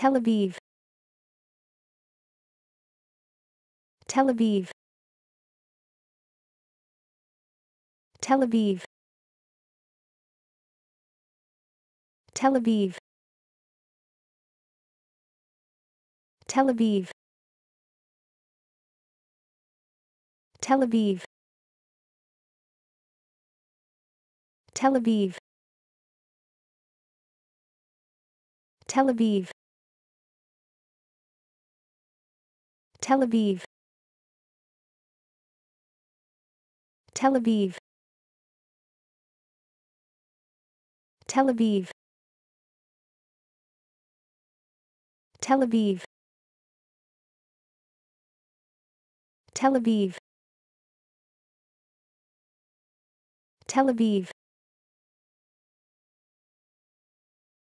Tel Aviv Tel Aviv Tel Aviv Tel Aviv Tel Aviv Tel Aviv Tel Aviv Tel Aviv Tel Aviv Tel Aviv Tel Aviv Tel Aviv Tel Aviv Tel Aviv